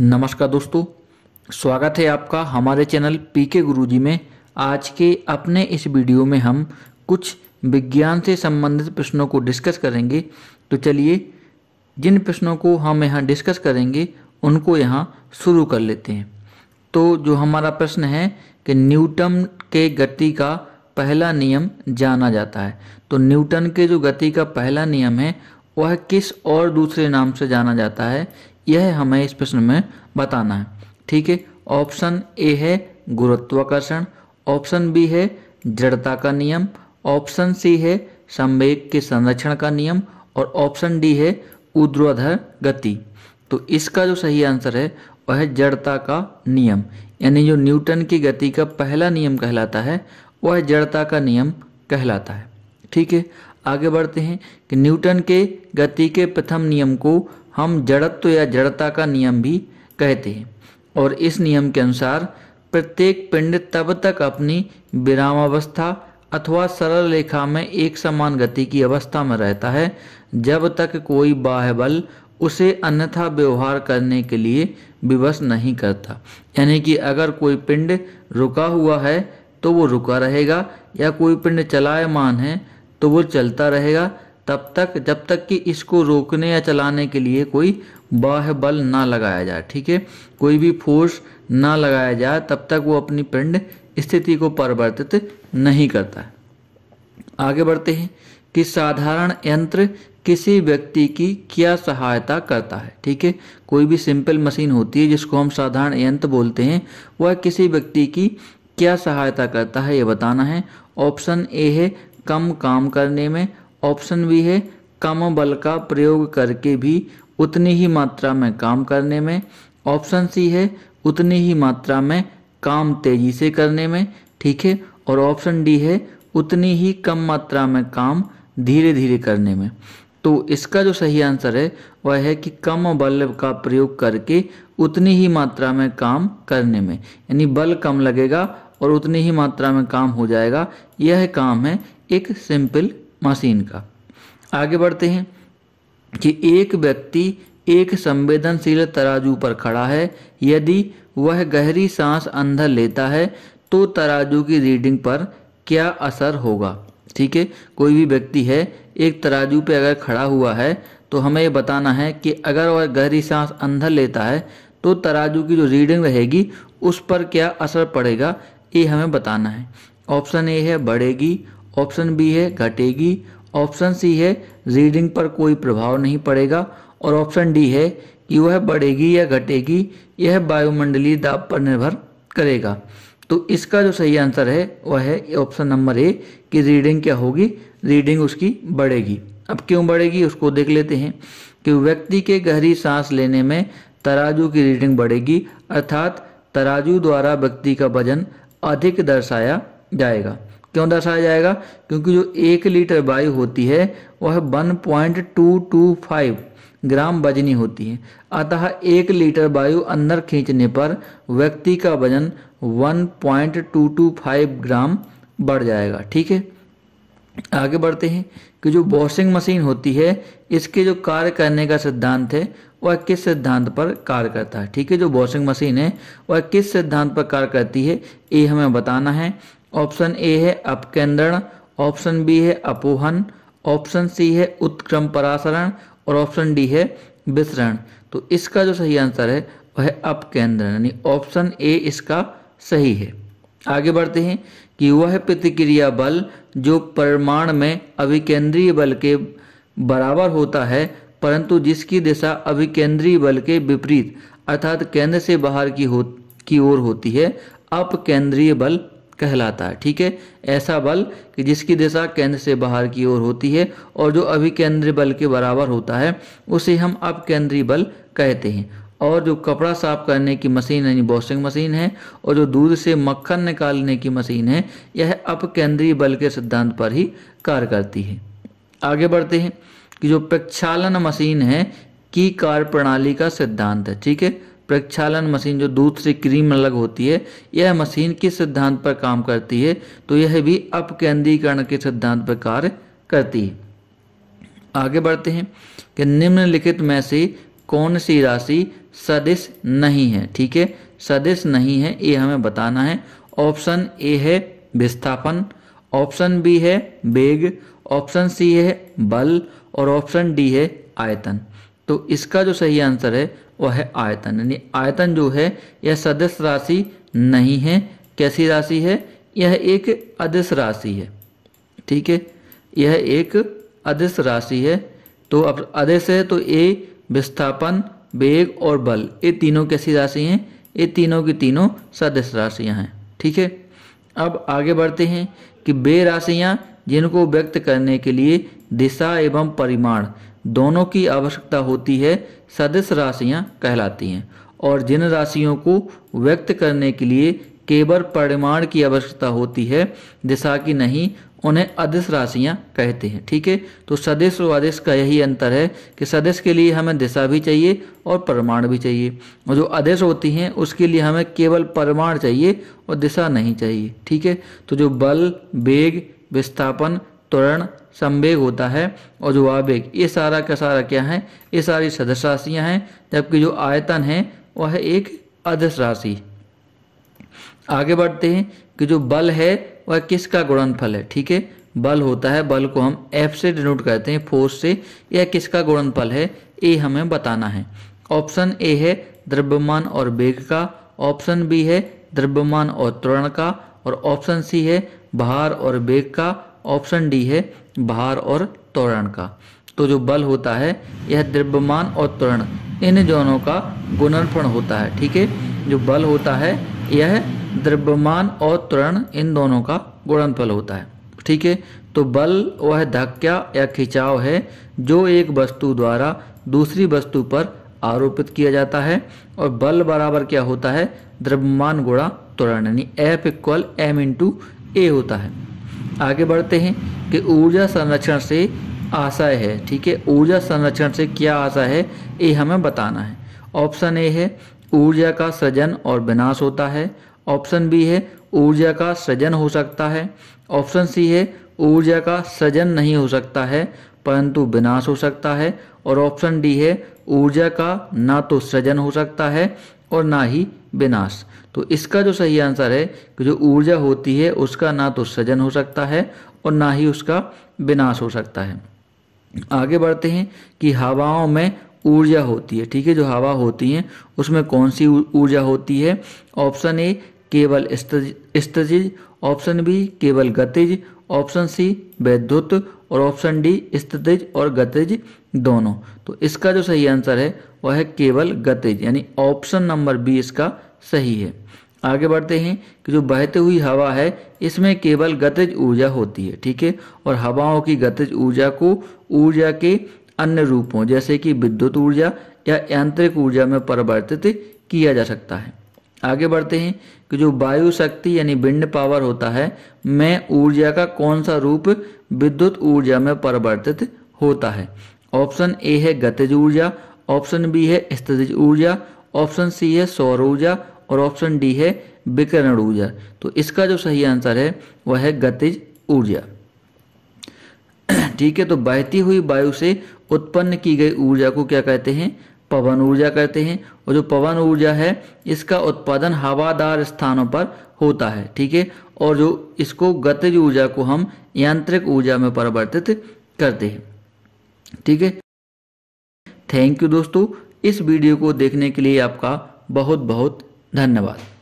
नमस्कार दोस्तों स्वागत है आपका हमारे चैनल पी के गुरु जी में आज के अपने इस वीडियो में हम कुछ विज्ञान से संबंधित प्रश्नों को डिस्कस करेंगे तो चलिए जिन प्रश्नों को हम यहाँ डिस्कस करेंगे उनको यहाँ शुरू कर लेते हैं तो जो हमारा प्रश्न है कि न्यूटन के गति का पहला नियम जाना जाता है तो न्यूटन के जो गति का पहला नियम है वह किस और दूसरे नाम से जाना जाता है यह हमें इस प्रश्न में बताना है ठीक है ऑप्शन ए है गुरुत्वाकर्षण ऑप्शन बी है जड़ता का नियम ऑप्शन सी है संवेग के संरक्षण का नियम और ऑप्शन डी है ऊर्ध्वाधर गति तो इसका जो सही आंसर है वह जड़ता का नियम यानी जो न्यूटन की गति का पहला नियम कहलाता है वह जड़ता का नियम कहलाता है ठीक है आगे बढ़ते हैं कि न्यूटन के गति के प्रथम नियम को हम जड़त्व या जड़ता का नियम भी कहते हैं और इस नियम के अनुसार प्रत्येक पिंड तब तक अपनी विरामावस्था अथवा सरल रेखा में एक समान गति की अवस्था में रहता है जब तक कोई बाह्य बल उसे अन्यथा व्यवहार करने के लिए विवश नहीं करता यानी कि अगर कोई पिंड रुका हुआ है तो वो रुका रहेगा या कोई पिंड चलायमान है तो वो चलता रहेगा तब तक जब तक कि इसको रोकने या चलाने के लिए कोई बाह बल ना लगाया जाए ठीक है कोई भी फोर्स ना लगाया जाए तब तक वो अपनी पिंड स्थिति को परिवर्तित नहीं करता आगे बढ़ते हैं कि साधारण यंत्र किसी व्यक्ति की क्या सहायता करता है ठीक है कोई भी सिंपल मशीन होती है जिसको हम साधारण यंत्र बोलते हैं वह किसी व्यक्ति की क्या सहायता करता है ये बताना है ऑप्शन ए है कम काम करने में ऑप्शन भी है कम बल का प्रयोग करके भी उतनी ही मात्रा में काम करने में ऑप्शन सी है उतनी ही मात्रा में काम तेजी से करने में ठीक है और ऑप्शन डी है उतनी ही कम मात्रा में काम धीरे धीरे करने में तो इसका जो सही आंसर है वह है कि कम बल का प्रयोग करके उतनी ही मात्रा में काम करने में यानी बल कम लगेगा और उतनी ही मात्रा में काम हो जाएगा यह काम है एक सिंपल मशीन का आगे बढ़ते हैं कि एक व्यक्ति एक संवेदनशील तराजू पर खड़ा है यदि वह गहरी सांस अंदर लेता है तो तराजू की रीडिंग पर क्या असर होगा ठीक है कोई भी व्यक्ति है एक तराजू पे अगर खड़ा हुआ है तो हमें ये बताना है कि अगर वह गहरी सांस अंदर लेता है तो तराजू की जो रीडिंग रहेगी उस पर क्या असर पड़ेगा ये हमें बताना है ऑप्शन ए है बढ़ेगी ऑप्शन बी है घटेगी ऑप्शन सी है रीडिंग पर कोई प्रभाव नहीं पड़ेगा और ऑप्शन डी है कि वह बढ़ेगी या घटेगी यह वायुमंडलीय दाब पर निर्भर करेगा तो इसका जो सही आंसर है वह है ऑप्शन नंबर ए कि रीडिंग क्या होगी रीडिंग उसकी बढ़ेगी अब क्यों बढ़ेगी उसको देख लेते हैं कि व्यक्ति के गहरी सांस लेने में तराजू की रीडिंग बढ़ेगी अर्थात तराजू द्वारा व्यक्ति का वजन अधिक दर्शाया जाएगा क्यों दर्शाया जाएगा क्योंकि जो एक लीटर वायु होती है वह 1.225 ग्राम वजनी होती है अतः एक लीटर वायु अंदर खींचने पर व्यक्ति का वजन 1.225 ग्राम बढ़ जाएगा ठीक है आगे बढ़ते हैं कि जो वॉशिंग मशीन होती है इसके जो कार्य करने का सिद्धांत है वह किस सिद्धांत पर कार्य करता है ठीक है जो वॉशिंग मशीन है वह किस सिद्धांत पर कार्य करती है ए हमें बताना है ऑप्शन ए है अपकेंद्रण ऑप्शन बी है अपोहन ऑप्शन सी है उत्क्रम परासरण और ऑप्शन डी है विसरण तो इसका जो सही आंसर है वह है अपकेंद्रण यानी ऑप्शन ए इसका सही है आगे बढ़ते हैं कि वह प्रतिक्रिया बल जो परमाणु में अभिकेंद्रीय बल के बराबर होता है परंतु जिसकी दिशा अभिकेंद्रीय बल के विपरीत अर्थात केंद्र से बाहर की हो की ओर होती है अपकेंद्रीय बल कहलाता है ठीक है ऐसा बल कि जिसकी दिशा केंद्र से बाहर की ओर होती है और जो अभिकेंद्रीय बल के बराबर होता है उसे हम अप केंद्रीय बल कहते हैं और जो कपड़ा साफ करने की मशीन यानी वॉशिंग मशीन है और जो दूध से मक्खन निकालने की मशीन है यह अप केंद्रीय बल के सिद्धांत पर ही कार्य करती है आगे बढ़ते हैं कि जो प्रक्षालन मशीन है की कार प्रणाली का सिद्धांत है ठीक है प्रक्षालन मशीन जो दूध से क्रीम अलग होती है यह मशीन किस सिद्धांत पर काम करती है तो यह भी अपकेंद्रीकरण के सिद्धांत पर कार्य करती है आगे बढ़ते हैं कि निम्नलिखित में से कौन सी राशि सदिश नहीं है ठीक है सदिश नहीं है ये हमें बताना है ऑप्शन ए है विस्थापन ऑप्शन बी है वेग ऑप्शन सी है बल और ऑप्शन डी है आयतन तो इसका जो सही आंसर है वह है आयतन यानी आयतन जो है यह सदस्य राशि नहीं है कैसी राशि है यह एक अदिश राशि है ठीक है यह एक अदिश राशि है तो अब अदिश है तो ए विस्थापन वेग और बल ये तीनों कैसी राशि हैं ये तीनों की तीनों सदस्य राशियां हैं ठीक है अब आगे बढ़ते हैं कि वे राशियां जिनको व्यक्त करने के लिए दिशा एवं परिमाण दोनों की आवश्यकता होती है सदस्य राशियां कहलाती हैं और जिन राशियों को व्यक्त करने के लिए केवल परिमाण की आवश्यकता होती है दिशा की नहीं उन्हें अदिश राशियां कहते हैं ठीक है तो सदस्य और आदेश का यही अंतर है कि सदस्य के लिए हमें दिशा भी चाहिए और परमाण भी चाहिए और जो अदिश होती हैं उसके लिए हमें केवल परमाण चाहिए और दिशा नहीं चाहिए ठीक है तो जो बल वेग विस्थापन त्वरण संवेग होता है और जो आवेग ये सारा का सारा क्या है ये सारी सदस्य राशियाँ हैं जबकि जो आयतन है वह है एक अदृश राशि आगे बढ़ते हैं कि जो बल है वह किसका गुणनफल है ठीक है बल होता है बल को हम एफ से डिनोट करते हैं फोर्स से यह किसका गुणनफल है ये हमें बताना है ऑप्शन ए है द्रव्यमान और वेग का ऑप्शन बी है द्रव्यमान और त्वरण का और ऑप्शन सी है भार और वेग का ऑप्शन डी है भार और त्वरण का तो जो बल होता है यह द्रव्यमान और त्वरण इन दोनों का गुणनफल होता है ठीक है जो बल होता है यह द्रव्यमान और त्वरण इन दोनों का गुणनफल होता है ठीक है तो बल वह धक्का या खिंचाव है जो एक वस्तु द्वारा दूसरी वस्तु पर आरोपित किया जाता है और बल बराबर क्या होता है द्रव्यमान गुणा त्वरण यानी F equal M into A होता है आगे बढ़ते हैं कि ऊर्जा संरक्षण से आशा है ठीक है ऊर्जा संरक्षण से क्या आशा है ये हमें बताना है ऑप्शन ए है ऊर्जा का सृजन और विनाश होता है ऑप्शन बी है ऊर्जा का सृजन हो सकता है ऑप्शन सी है ऊर्जा का सृजन नहीं हो सकता है परंतु विनाश हो सकता है और ऑप्शन डी है ऊर्जा का ना तो सृजन हो सकता है और ना ही विनाश तो इसका जो सही आंसर है कि जो ऊर्जा होती है उसका ना तो सृजन हो सकता है और ना ही उसका विनाश हो सकता है आगे बढ़ते हैं कि हवाओं में ऊर्जा होती है ठीक है जो हवा होती है उसमें कौन सी ऊर्जा होती है ऑप्शन ए केवल स्थितिज ऑप्शन बी केवल गतिज ऑप्शन सी वैद्युत और ऑप्शन डी स्थितिज और गतिज दोनों तो इसका जो सही आंसर है वह है केवल गतिज यानी ऑप्शन नंबर बी इसका सही है आगे बढ़ते हैं कि जो बहते हुई हवा है इसमें केवल गतिज ऊर्जा होती है ठीक है और हवाओं की गतिज ऊर्जा को ऊर्जा के अन्य रूपों जैसे कि विद्युत ऊर्जा या यांत्रिक ऊर्जा में परिवर्तित किया जा सकता है आगे बढ़ते हैं कि जो वायु शक्ति यानी विंड पावर होता है में ऊर्जा का कौन सा रूप विद्युत ऊर्जा में परिवर्तित होता है ऑप्शन ए है गतिज ऊर्जा ऑप्शन बी है स्थितिज ऊर्जा ऑप्शन सी है सौर ऊर्जा और ऑप्शन डी है विकरण ऊर्जा तो इसका जो सही आंसर है वह है गतिज ऊर्जा ठीक है तो बहती हुई वायु से उत्पन्न की गई ऊर्जा को क्या कहते हैं पवन ऊर्जा कहते हैं और जो पवन ऊर्जा है इसका उत्पादन हवादार स्थानों पर होता है ठीक है और जो इसको गतिज ऊर्जा को हम यांत्रिक ऊर्जा में परिवर्तित करते हैं ठीक है थैंक यू दोस्तों इस वीडियो को देखने के लिए आपका बहुत बहुत धन्यवाद